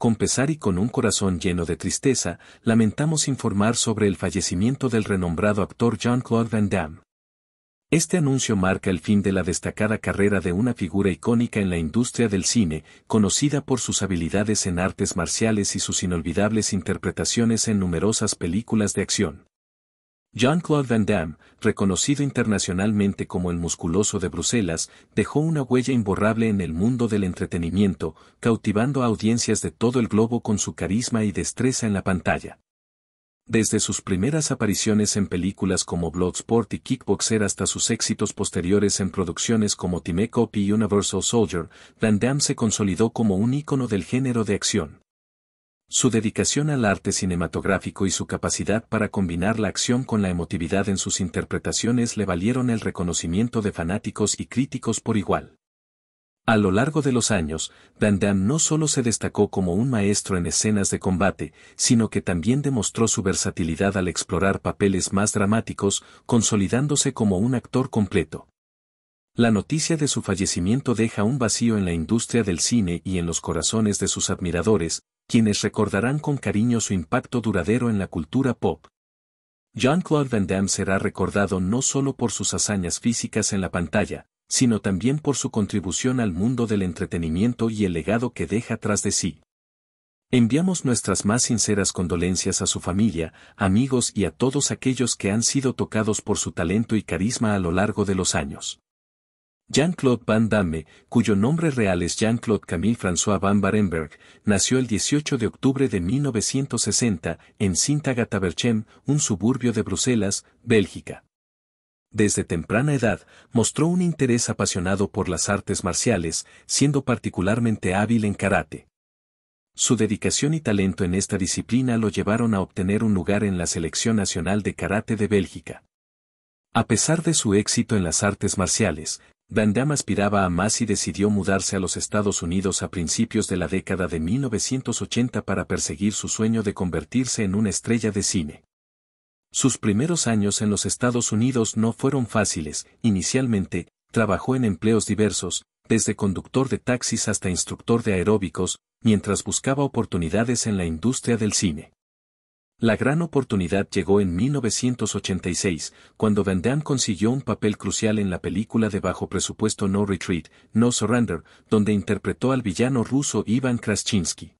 con pesar y con un corazón lleno de tristeza, lamentamos informar sobre el fallecimiento del renombrado actor Jean-Claude Van Damme. Este anuncio marca el fin de la destacada carrera de una figura icónica en la industria del cine, conocida por sus habilidades en artes marciales y sus inolvidables interpretaciones en numerosas películas de acción. Jean-Claude Van Damme, reconocido internacionalmente como el musculoso de Bruselas, dejó una huella imborrable en el mundo del entretenimiento, cautivando a audiencias de todo el globo con su carisma y destreza en la pantalla. Desde sus primeras apariciones en películas como Bloodsport y Kickboxer hasta sus éxitos posteriores en producciones como Timecop y Universal Soldier, Van Damme se consolidó como un ícono del género de acción. Su dedicación al arte cinematográfico y su capacidad para combinar la acción con la emotividad en sus interpretaciones le valieron el reconocimiento de fanáticos y críticos por igual. A lo largo de los años, Dan no solo se destacó como un maestro en escenas de combate, sino que también demostró su versatilidad al explorar papeles más dramáticos, consolidándose como un actor completo. La noticia de su fallecimiento deja un vacío en la industria del cine y en los corazones de sus admiradores, quienes recordarán con cariño su impacto duradero en la cultura pop. Jean-Claude Van Damme será recordado no solo por sus hazañas físicas en la pantalla, sino también por su contribución al mundo del entretenimiento y el legado que deja tras de sí. Enviamos nuestras más sinceras condolencias a su familia, amigos y a todos aquellos que han sido tocados por su talento y carisma a lo largo de los años. Jean-Claude Van Damme, cuyo nombre real es Jean-Claude Camille François Van Barenberg, nació el 18 de octubre de 1960 en Sint-Agata-Berchem, un suburbio de Bruselas, Bélgica. Desde temprana edad, mostró un interés apasionado por las artes marciales, siendo particularmente hábil en karate. Su dedicación y talento en esta disciplina lo llevaron a obtener un lugar en la Selección Nacional de Karate de Bélgica. A pesar de su éxito en las artes marciales, Van Damme aspiraba a más y decidió mudarse a los Estados Unidos a principios de la década de 1980 para perseguir su sueño de convertirse en una estrella de cine. Sus primeros años en los Estados Unidos no fueron fáciles, inicialmente, trabajó en empleos diversos, desde conductor de taxis hasta instructor de aeróbicos, mientras buscaba oportunidades en la industria del cine. La gran oportunidad llegó en 1986, cuando Van Damme consiguió un papel crucial en la película de bajo presupuesto No Retreat, No Surrender, donde interpretó al villano ruso Ivan Kraschinsky.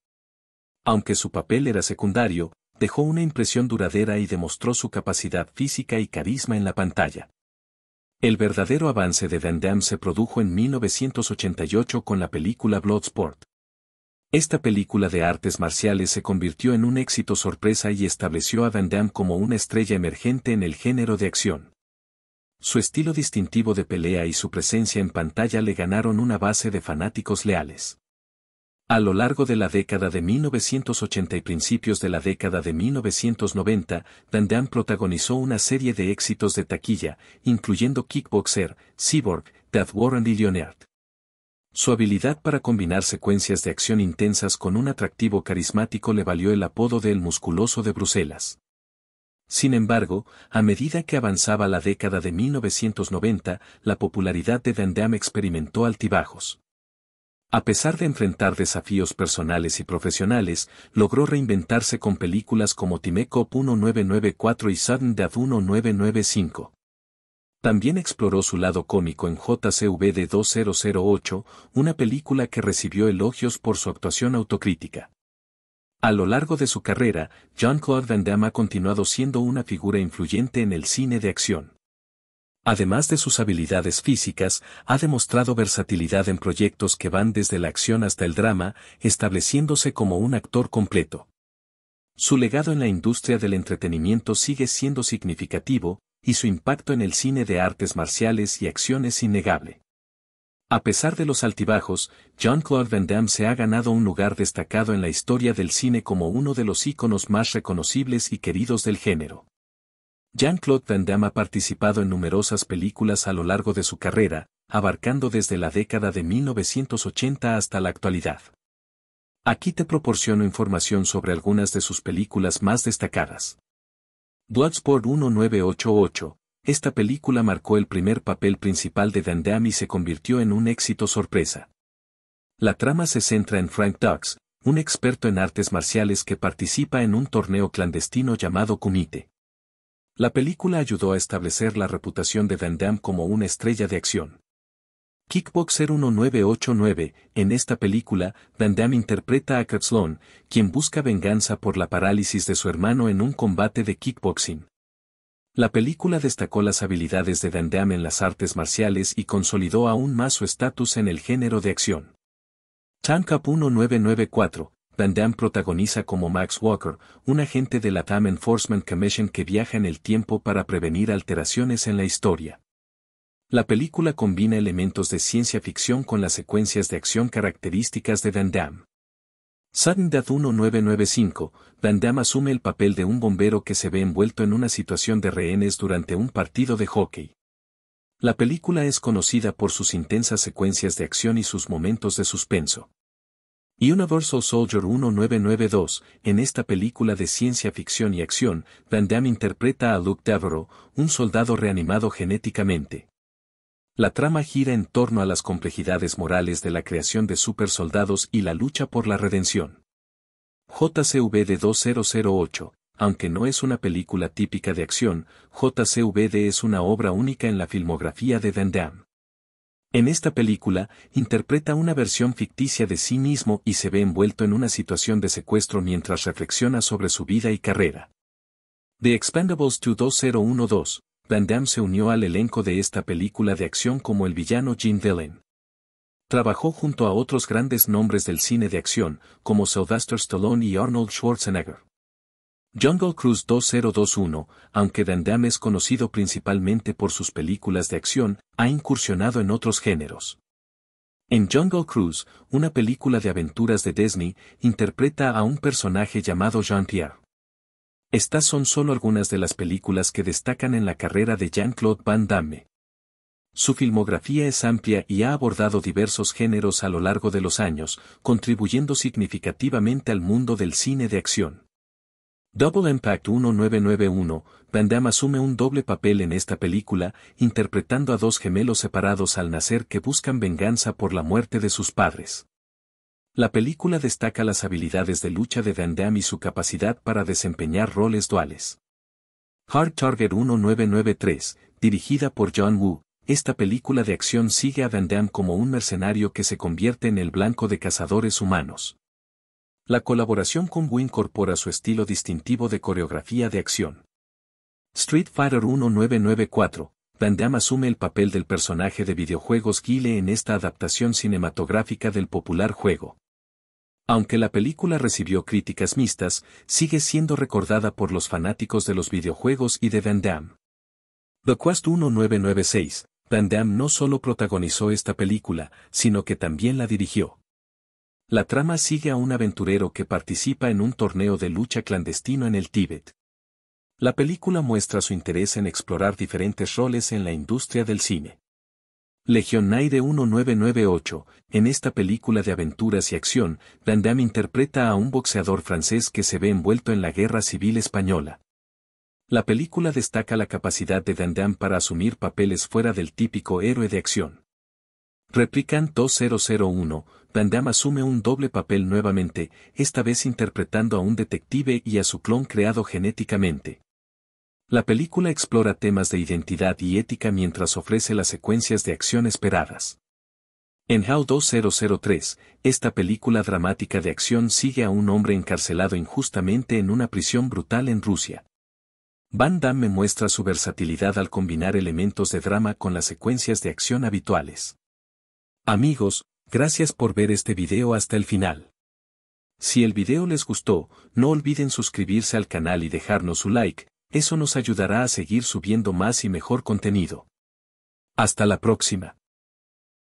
Aunque su papel era secundario, dejó una impresión duradera y demostró su capacidad física y carisma en la pantalla. El verdadero avance de Van Damme se produjo en 1988 con la película Bloodsport. Esta película de artes marciales se convirtió en un éxito sorpresa y estableció a Van Damme como una estrella emergente en el género de acción. Su estilo distintivo de pelea y su presencia en pantalla le ganaron una base de fanáticos leales. A lo largo de la década de 1980 y principios de la década de 1990, Van Damme protagonizó una serie de éxitos de taquilla, incluyendo Kickboxer, Cyborg, Death Warrant y Leonard. Su habilidad para combinar secuencias de acción intensas con un atractivo carismático le valió el apodo de El Musculoso de Bruselas. Sin embargo, a medida que avanzaba la década de 1990, la popularidad de Van experimentó altibajos. A pesar de enfrentar desafíos personales y profesionales, logró reinventarse con películas como Timecop 1994 y Sudden Death 1995. También exploró su lado cómico en JCV de 2008, una película que recibió elogios por su actuación autocrítica. A lo largo de su carrera, Jean-Claude Van Damme ha continuado siendo una figura influyente en el cine de acción. Además de sus habilidades físicas, ha demostrado versatilidad en proyectos que van desde la acción hasta el drama, estableciéndose como un actor completo. Su legado en la industria del entretenimiento sigue siendo significativo, y su impacto en el cine de artes marciales y acción es innegable. A pesar de los altibajos, Jean-Claude Van Damme se ha ganado un lugar destacado en la historia del cine como uno de los íconos más reconocibles y queridos del género. Jean-Claude Van Damme ha participado en numerosas películas a lo largo de su carrera, abarcando desde la década de 1980 hasta la actualidad. Aquí te proporciono información sobre algunas de sus películas más destacadas. Bloodsport 1988, esta película marcó el primer papel principal de Van Damme y se convirtió en un éxito sorpresa. La trama se centra en Frank Dux, un experto en artes marciales que participa en un torneo clandestino llamado Kumite. La película ayudó a establecer la reputación de Van Damme como una estrella de acción. Kickboxer 1989, en esta película, Dandam interpreta a Katslone, quien busca venganza por la parálisis de su hermano en un combate de kickboxing. La película destacó las habilidades de Dandam en las artes marciales y consolidó aún más su estatus en el género de acción. Tank 1994, Dandam protagoniza como Max Walker, un agente de la Tam Enforcement Commission que viaja en el tiempo para prevenir alteraciones en la historia. La película combina elementos de ciencia ficción con las secuencias de acción características de Van Damme. Sudden Death 1995, Van Damme asume el papel de un bombero que se ve envuelto en una situación de rehenes durante un partido de hockey. La película es conocida por sus intensas secuencias de acción y sus momentos de suspenso. Universal Soldier 1992, en esta película de ciencia ficción y acción, Van Damme interpreta a Luke Devereaux, un soldado reanimado genéticamente. La trama gira en torno a las complejidades morales de la creación de supersoldados y la lucha por la redención. JCVD 2008, aunque no es una película típica de acción, JCVD es una obra única en la filmografía de Van Damme. En esta película, interpreta una versión ficticia de sí mismo y se ve envuelto en una situación de secuestro mientras reflexiona sobre su vida y carrera. The Expendables 2 2012, Van Damme se unió al elenco de esta película de acción como el villano Jim Dillon. Trabajó junto a otros grandes nombres del cine de acción, como Sylvester Stallone y Arnold Schwarzenegger. Jungle Cruise 2021, aunque Van Damme es conocido principalmente por sus películas de acción, ha incursionado en otros géneros. En Jungle Cruise, una película de aventuras de Disney, interpreta a un personaje llamado Jean-Pierre. Estas son solo algunas de las películas que destacan en la carrera de Jean-Claude Van Damme. Su filmografía es amplia y ha abordado diversos géneros a lo largo de los años, contribuyendo significativamente al mundo del cine de acción. Double Impact 1991, Van Damme asume un doble papel en esta película, interpretando a dos gemelos separados al nacer que buscan venganza por la muerte de sus padres. La película destaca las habilidades de lucha de Van Damme y su capacidad para desempeñar roles duales. Hard Target 1993, dirigida por John Woo, esta película de acción sigue a Van Damme como un mercenario que se convierte en el blanco de cazadores humanos. La colaboración con Wu incorpora su estilo distintivo de coreografía de acción. Street Fighter 1994, Van Damme asume el papel del personaje de videojuegos Guile en esta adaptación cinematográfica del popular juego. Aunque la película recibió críticas mixtas, sigue siendo recordada por los fanáticos de los videojuegos y de Van Damme. The Quest 1996, Van Damme no solo protagonizó esta película, sino que también la dirigió. La trama sigue a un aventurero que participa en un torneo de lucha clandestino en el Tíbet. La película muestra su interés en explorar diferentes roles en la industria del cine. Legionaire 1998, en esta película de aventuras y acción, Dandam interpreta a un boxeador francés que se ve envuelto en la Guerra Civil Española. La película destaca la capacidad de Dandam para asumir papeles fuera del típico héroe de acción. Replicant 2001, Dandam asume un doble papel nuevamente, esta vez interpretando a un detective y a su clon creado genéticamente. La película explora temas de identidad y ética mientras ofrece las secuencias de acción esperadas. En How 2003, esta película dramática de acción sigue a un hombre encarcelado injustamente en una prisión brutal en Rusia. Van Damme muestra su versatilidad al combinar elementos de drama con las secuencias de acción habituales. Amigos, gracias por ver este video hasta el final. Si el video les gustó, no olviden suscribirse al canal y dejarnos su like, eso nos ayudará a seguir subiendo más y mejor contenido. Hasta la próxima.